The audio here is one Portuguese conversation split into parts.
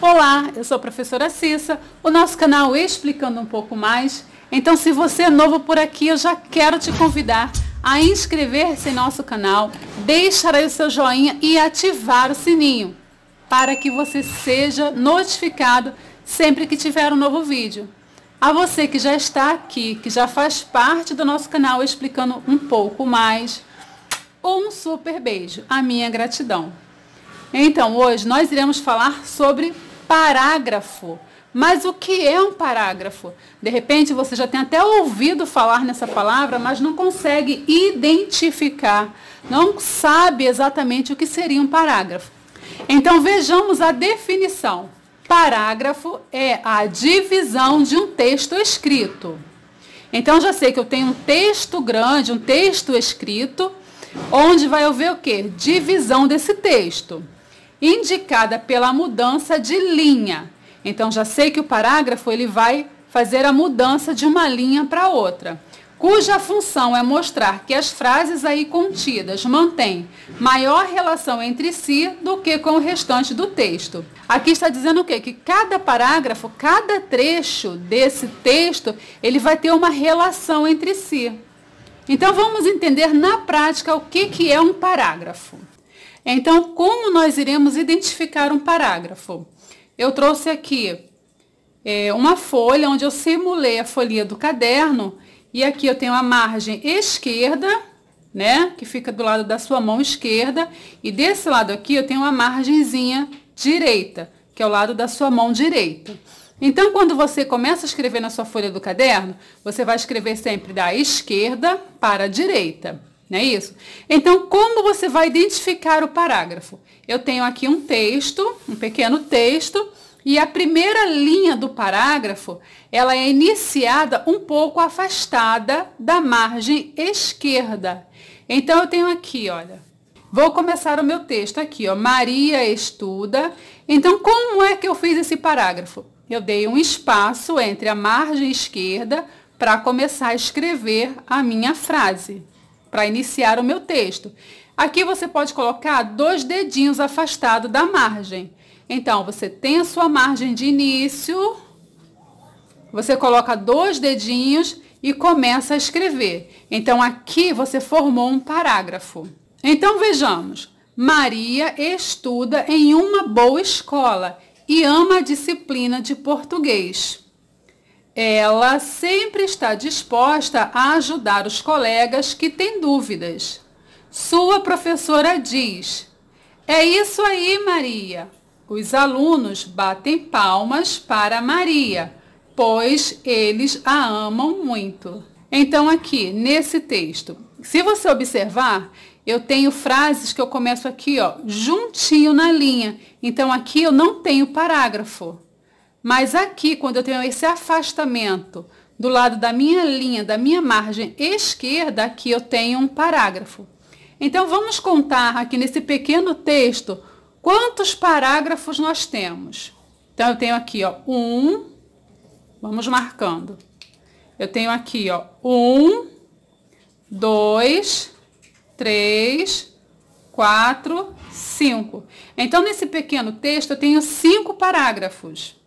Olá, eu sou a professora Cissa, o nosso canal Explicando um pouco mais. Então, se você é novo por aqui, eu já quero te convidar a inscrever-se em nosso canal, deixar aí o seu joinha e ativar o sininho para que você seja notificado sempre que tiver um novo vídeo. A você que já está aqui, que já faz parte do nosso canal explicando um pouco mais, um super beijo, a minha gratidão. Então, hoje nós iremos falar sobre parágrafo. Mas o que é um parágrafo? De repente você já tem até ouvido falar nessa palavra, mas não consegue identificar, não sabe exatamente o que seria um parágrafo. Então vejamos a definição. Parágrafo é a divisão de um texto escrito. Então já sei que eu tenho um texto grande, um texto escrito, onde vai haver o quê? Divisão desse texto indicada pela mudança de linha. Então já sei que o parágrafo ele vai fazer a mudança de uma linha para outra, cuja função é mostrar que as frases aí contidas mantêm maior relação entre si do que com o restante do texto. Aqui está dizendo o quê? Que cada parágrafo, cada trecho desse texto, ele vai ter uma relação entre si. Então vamos entender na prática o que, que é um parágrafo. Então, como nós iremos identificar um parágrafo? Eu trouxe aqui é, uma folha onde eu simulei a folha do caderno e aqui eu tenho a margem esquerda, né, que fica do lado da sua mão esquerda e desse lado aqui eu tenho a margenzinha direita, que é o lado da sua mão direita. Então, quando você começa a escrever na sua folha do caderno, você vai escrever sempre da esquerda para a direita. Não é isso? Então, como você vai identificar o parágrafo? Eu tenho aqui um texto, um pequeno texto, e a primeira linha do parágrafo, ela é iniciada um pouco afastada da margem esquerda. Então, eu tenho aqui, olha, Vou começar o meu texto aqui, ó. Maria estuda. Então, como é que eu fiz esse parágrafo? Eu dei um espaço entre a margem esquerda para começar a escrever a minha frase para iniciar o meu texto. Aqui você pode colocar dois dedinhos afastados da margem. Então, você tem a sua margem de início, você coloca dois dedinhos e começa a escrever. Então, aqui você formou um parágrafo. Então, vejamos. Maria estuda em uma boa escola e ama a disciplina de português. Ela sempre está disposta a ajudar os colegas que têm dúvidas. Sua professora diz: É isso aí, Maria. Os alunos batem palmas para Maria, pois eles a amam muito. Então, aqui nesse texto, se você observar, eu tenho frases que eu começo aqui, ó, juntinho na linha. Então, aqui eu não tenho parágrafo. Mas aqui, quando eu tenho esse afastamento do lado da minha linha, da minha margem esquerda, aqui eu tenho um parágrafo. Então, vamos contar aqui nesse pequeno texto quantos parágrafos nós temos. Então, eu tenho aqui, ó, um, vamos marcando. Eu tenho aqui, ó, um, dois, três, quatro, cinco. Então, nesse pequeno texto, eu tenho cinco parágrafos.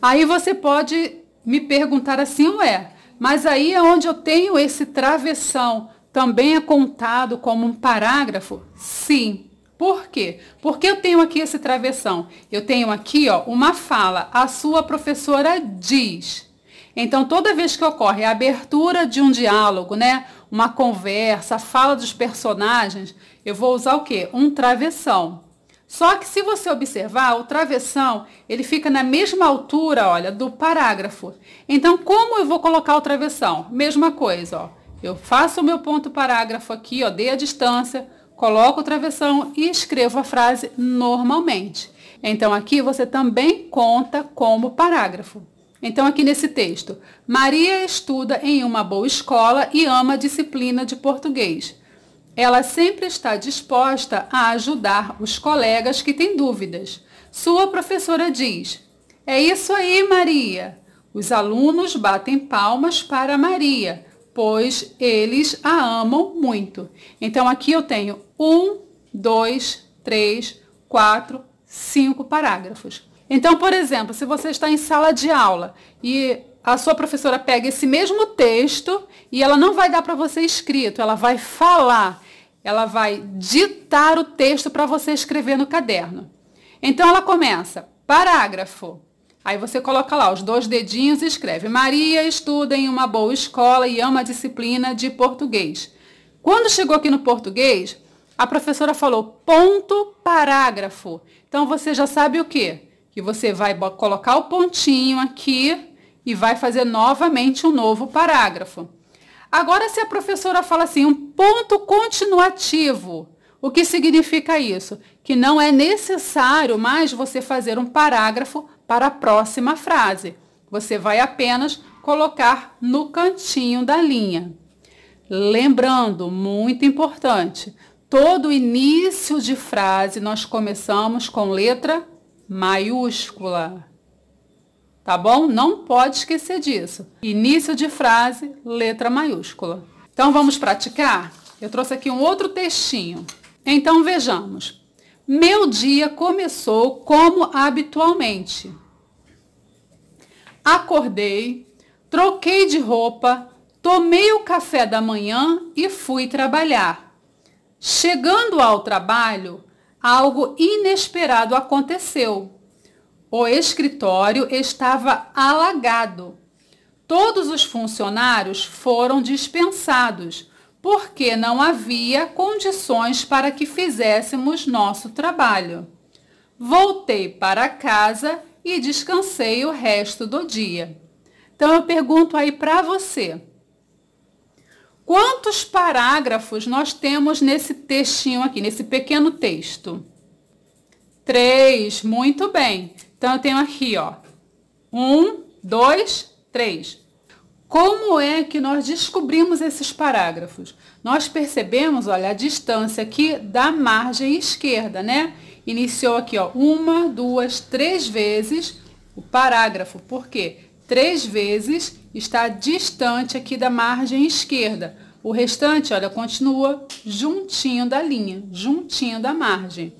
Aí você pode me perguntar assim, ué, mas aí é onde eu tenho esse travessão, também é contado como um parágrafo? Sim. Por quê? Porque eu tenho aqui esse travessão. Eu tenho aqui, ó, uma fala. A sua professora diz. Então, toda vez que ocorre a abertura de um diálogo, né, uma conversa, a fala dos personagens, eu vou usar o quê? Um travessão. Só que se você observar, o travessão, ele fica na mesma altura, olha, do parágrafo. Então, como eu vou colocar o travessão? Mesma coisa, ó. Eu faço o meu ponto parágrafo aqui, ó, dei a distância, coloco o travessão e escrevo a frase normalmente. Então, aqui você também conta como parágrafo. Então, aqui nesse texto, Maria estuda em uma boa escola e ama a disciplina de português. Ela sempre está disposta a ajudar os colegas que têm dúvidas. Sua professora diz: É isso aí, Maria. Os alunos batem palmas para Maria, pois eles a amam muito. Então aqui eu tenho um, dois, três, quatro, cinco parágrafos. Então, por exemplo, se você está em sala de aula e a sua professora pega esse mesmo texto e ela não vai dar para você escrito, ela vai falar. Ela vai ditar o texto para você escrever no caderno. Então ela começa, parágrafo. Aí você coloca lá os dois dedinhos e escreve: Maria estuda em uma boa escola e ama a disciplina de português. Quando chegou aqui no português, a professora falou ponto parágrafo. Então você já sabe o que? Que você vai colocar o pontinho aqui e vai fazer novamente um novo parágrafo. Agora, se a professora fala assim, um ponto continuativo, o que significa isso? Que não é necessário mais você fazer um parágrafo para a próxima frase. Você vai apenas colocar no cantinho da linha. Lembrando, muito importante, todo início de frase nós começamos com letra maiúscula tá bom? Não pode esquecer disso. Início de frase, letra maiúscula. Então vamos praticar? Eu trouxe aqui um outro textinho. Então vejamos. Meu dia começou como habitualmente. Acordei, troquei de roupa, tomei o café da manhã e fui trabalhar. Chegando ao trabalho, algo inesperado aconteceu o escritório estava alagado. Todos os funcionários foram dispensados, porque não havia condições para que fizéssemos nosso trabalho. Voltei para casa e descansei o resto do dia. Então eu pergunto aí para você. Quantos parágrafos nós temos nesse textinho aqui, nesse pequeno texto? Três, muito bem. Então, eu tenho aqui, ó, um, dois, três. Como é que nós descobrimos esses parágrafos? Nós percebemos, olha, a distância aqui da margem esquerda, né? Iniciou aqui, ó, uma, duas, três vezes o parágrafo. Por quê? Três vezes está distante aqui da margem esquerda. O restante, olha, continua juntinho da linha, juntinho da margem.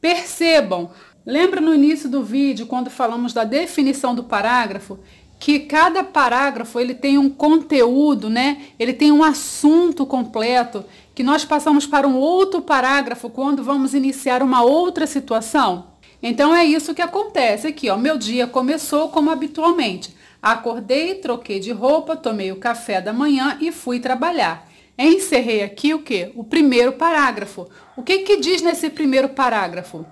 Percebam, Lembra no início do vídeo, quando falamos da definição do parágrafo, que cada parágrafo ele tem um conteúdo, né? Ele tem um assunto completo que nós passamos para um outro parágrafo quando vamos iniciar uma outra situação. Então é isso que acontece aqui, ó. Meu dia começou como habitualmente. Acordei, troquei de roupa, tomei o café da manhã e fui trabalhar. Encerrei aqui o que? O primeiro parágrafo. O que que diz nesse primeiro parágrafo?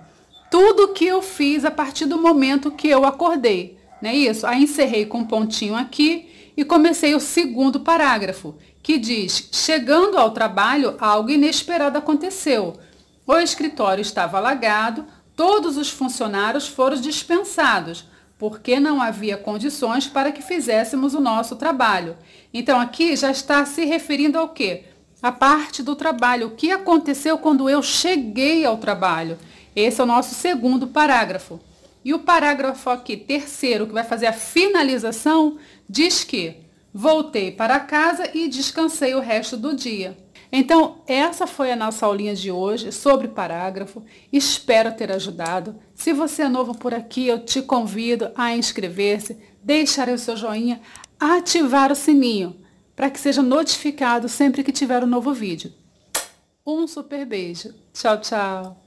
tudo que eu fiz a partir do momento que eu acordei, não é isso? Aí encerrei com um pontinho aqui e comecei o segundo parágrafo, que diz: Chegando ao trabalho, algo inesperado aconteceu. O escritório estava alagado, todos os funcionários foram dispensados, porque não havia condições para que fizéssemos o nosso trabalho. Então aqui já está se referindo ao quê? A parte do trabalho, o que aconteceu quando eu cheguei ao trabalho. Esse é o nosso segundo parágrafo. E o parágrafo aqui, terceiro, que vai fazer a finalização, diz que voltei para casa e descansei o resto do dia. Então, essa foi a nossa aulinha de hoje sobre parágrafo. Espero ter ajudado. Se você é novo por aqui, eu te convido a inscrever-se, deixar o seu joinha, ativar o sininho para que seja notificado sempre que tiver um novo vídeo. Um super beijo. Tchau, tchau.